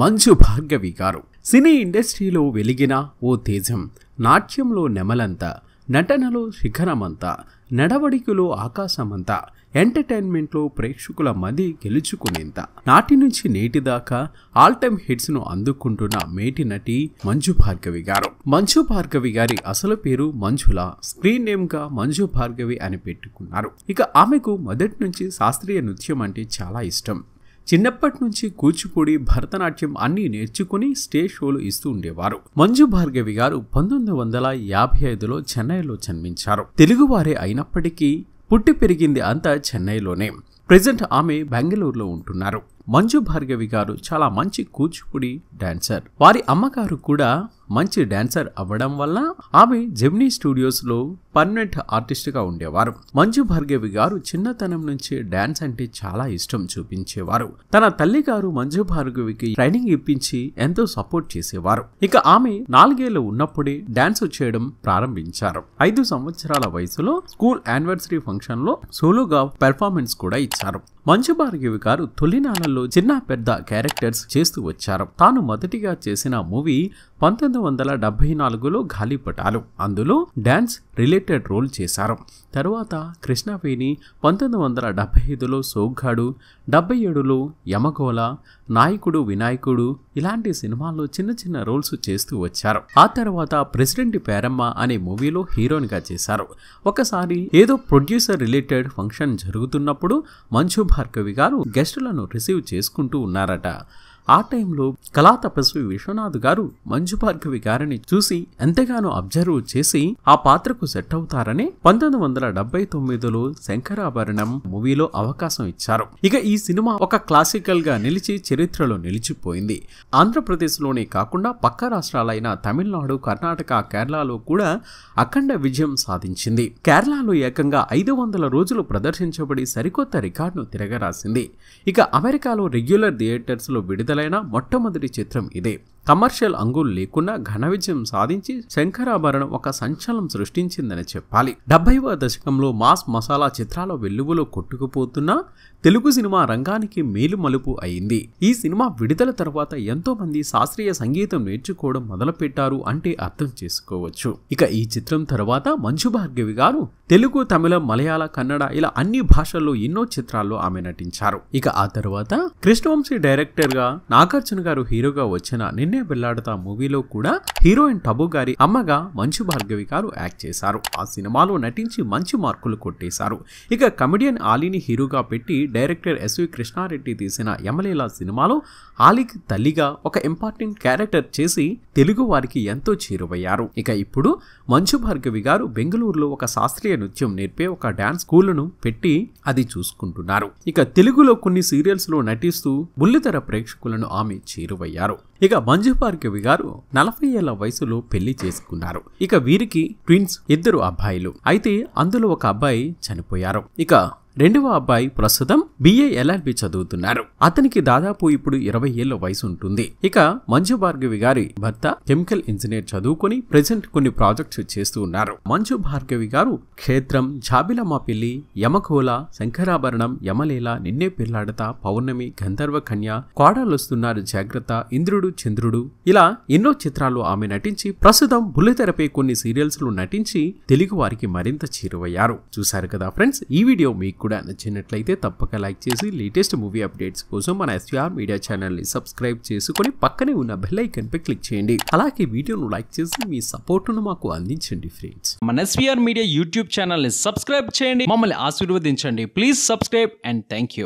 మంజు భార్గవి గారు సినీ ఇండస్ట్రీలో వెలిగిన ఓ తేజం నాట్యంలో నెమలంతా నటనలో శిఖరమంతా నడవడికలో ఆకాశమంతా ఎంటర్టైన్మెంట్లో ప్రేక్షకుల మది గెలుచుకునేంత నాటి నుంచి నేటి దాకా ఆల్ టైమ్ హిట్స్ను అందుకుంటున్న మేటి నటి మంజు భార్గవి గారు మంజు భార్గవి గారి అసలు పేరు మంజుల స్క్రీన్ నేమ్గా మంజు భార్గవి అని పెట్టుకున్నారు ఇక ఆమెకు మొదటి నుంచి శాస్త్రీయ నృత్యం అంటే చాలా ఇష్టం చిన్నప్పటి నుంచి కూచిపూడి భరతనాట్యం అన్నీ నేర్చుకుని స్టేజ్ షోలు ఇస్తూ ఉండేవారు మంజు భార్గవి గారు పంతొమ్మిది వందల యాభై ఐదులో చెన్నైలో జన్మించారు తెలుగువారే అయినప్పటికీ పుట్టి పెరిగింది అంతా చెన్నైలోనే ప్రజెంట్ ఆమె బెంగళూరులో ఉంటున్నారు మంజు భార్గవి గారు చాలా మంచి కూచిపూడి డాన్సర్ వారి అమ్మగారు కూడా మంచి డాన్సర్ అవ్వడం వల్ల ఆమె జెమినీ స్టూడియోస్లో పర్మనెంట్ ఆర్టిస్ట్గా ఉండేవారు మంజు భార్గవి గారు చిన్నతనం నుంచి డాన్స్ అంటే చాలా ఇష్టం చూపించేవారు తన తల్లి గారు మంజు భార్గవికి ట్రైనింగ్ ఇప్పించి ఎంతో సపోర్ట్ చేసేవారు ఇక ఆమె నాలుగేళ్లు ఉన్నప్పుడే డాన్స్ చేయడం ప్రారంభించారు ఐదు సంవత్సరాల వయసులో స్కూల్ యానివర్సరీ ఫంక్షన్ లో సోలోగా పెర్ఫార్మెన్స్ కూడా ఇచ్చారు మంచు భార్గవి గారు తొలినాళ్ళలో చిన్న పెద్ద క్యారెక్టర్స్ చేస్తూ వచ్చారు తాను మొదటిగా చేసిన మూవీ పంతొమ్మిది వందల డెబ్బై నాలుగులో గాలిపటాలు అందులో డ్యాన్స్ రిలేటెడ్ రోల్ చేశారు తరువాత కృష్ణవేణి పంతొమ్మిది వందల డెబ్బై ఐదులో సోగ్గాడు డెబ్బై ఏడులో యమగోళ నాయకుడు వినాయకుడు ఇలాంటి సినిమాల్లో చిన్న చిన్న రోల్స్ చేస్తూ వచ్చారు ఆ తర్వాత ప్రెసిడెంట్ పేరమ్మ అనే మూవీలో హీరోయిన్గా చేశారు ఒకసారి ఏదో ప్రొడ్యూసర్ రిలేటెడ్ ఫంక్షన్ జరుగుతున్నప్పుడు మంచు భార్గవి గారు గెస్టులను రిసీవ్ చేసుకుంటూ ఉన్నారట ఆ టైంలో కళా తపస్వి విశ్వనాథ్ గారు మంజు భార్గవి గారిని చూసి ఎంతగానో అబ్జర్వ్ చేసి ఆ పాత్రకు సెట్ అవుతారని పంతొమ్మిది వందల డెబ్బై తొమ్మిదిలో శంకరాభరణం మూవీలో అవకాశం ఇచ్చారు ఇక ఈ సినిమా ఒక క్లాసికల్ గా నిలిచి చరిత్రలో నిలిచిపోయింది ఆంధ్రప్రదేశ్ లోనే కాకుండా పక్క రాష్ట్రాలైన తమిళనాడు కర్ణాటక కేరళలో కూడా అఖండ విజయం సాధించింది కేరళలో ఏకంగా ఐదు వందల రోజులు ప్రదర్శించబడి సరికొత్త రికార్డును తిరగరాసింది ఇక అమెరికాలో రెగ్యులర్ థియేటర్స్ లో విడుదల మొదలైన మొట్టమొదటి చిత్రం ఇదే కమర్షియల్ అంగులు లేకుండా ఘన విజయం సాధించి శంకరాభరణం ఒక సంచలనం సృష్టించిందని చెప్పాలి డెబ్బైవ దశకంలో మాస్ మసాలా చిత్రాల వెలుగులో కొట్టుకుపోతున్న తెలుగు సినిమా రంగానికి మేలు మలుపు అయింది ఈ సినిమా విడుదల తర్వాత ఎంతో మంది శాస్త్రీయ సంగీతం నేర్చుకోవడం మొదలుపెట్టారు అంటే అర్థం చేసుకోవచ్చు ఇక ఈ చిత్రం తర్వాత మంచు భార్గవి గారు తెలుగు తమిళం మలయాళ కన్నడ ఇలా అన్ని భాషల్లో ఎన్నో చిత్రాల్లో ఆమె నటించారు ఇక ఆ తర్వాత కృష్ణవంశీ డైరెక్టర్ గా నాగార్జున గారు హీరోగా వచ్చిన నిన్న నేనే వెళ్లాడుతా మూవీలో కూడా హీరోయిన్ టబు గారి అమ్మగా మంచు భార్గవి గారు యాక్ట్ చేశారు ఆ సినిమాలో నటించి మంచి మార్కులు కొట్టేశారు ఇక కమెడియన్ ఆలీని హీరోగా పెట్టి డైరెక్టర్ ఎస్వి కృష్ణారెడ్డి తీసిన యమలీల సినిమాలో ఆలీకి తల్లిగా ఒక ఇంపార్టెంట్ క్యారెక్టర్ చేసి తెలుగు వారికి ఎంతో చేరువయ్యారు ఇక ఇప్పుడు మంచు భార్గవి గారు బెంగళూరులో ఒక శాస్త్రీయ నృత్యం నేర్పే ఒక డాన్స్ స్కూల్ను పెట్టి అది చూసుకుంటున్నారు ఇక తెలుగులో కొన్ని సీరియల్స్లో నటిస్తూ బుల్లితెర ప్రేక్షకులను ఆమె చేరువయ్యారు ఇక మంజు భార్గవి గారు నలభై ఏళ్ల వయసులో పెళ్లి చేసుకున్నారు ఇక వీరికి ట్విన్స్ ఇద్దరు అబ్బాయిలు అయితే అందులో ఒక అబ్బాయి చనిపోయారు ఇక రెండవ అబ్బాయి ప్రస్తుతం బిఏ ఎల్ఆర్బి చదువుతున్నారు అతనికి దాదాపు ఇప్పుడు ఇరవై ఏళ్ల వయసు ఉంటుంది ఇక మంజు భార్గవి గారి భర్త కెమికల్ ఇంజనీర్ చదువుకుని ప్రెసెంట్ కొన్ని ప్రాజెక్ట్స్ చేస్తూ ఉన్నారు మంజు భార్గవి గారు క్షేత్రం జాబిలమ్మ పిల్లి యమకోల శంకరాభరణం యమలేల నిన్నే పిల్లాడత పౌర్ణమి గంధర్వ కన్య కోడలొస్తున్నారు జాగ్రత్త ఇంద్రుడు చంద్రుడు ఇలా ఎన్నో చిత్రాలు ఆమె నటించి ప్రస్తుతం బుల్లితెరపై కొన్ని సీరియల్స్ లో నటించి తెలుగు వారికి మరింత చేరువయ్యారు చూశారు కదా ఫ్రెండ్స్ ఈ వీడియో మీకు కూడా నచ్చినట్లయితే తప్పక లైక్ చేసి లేటెస్ట్ మూవీ అప్డేట్స్ కోసం మన ఎస్విఆర్ మీడియా ఛానల్ని సబ్స్క్రైబ్ చేసుకొని పక్కనే ఉన్న బెల్ పై క్లిక్ చేయండి అలాగే వీడియోను లైక్ చేసి మీ సపోర్ట్ను మాకు అందించండి ఫ్రెండ్స్ మన ఎస్విఆర్ మీడియా యూట్యూబ్ ఛానల్ని సబ్స్క్రైబ్ చేయండి మమ్మల్ని ఆశీర్వదించండి please subscribe and thank you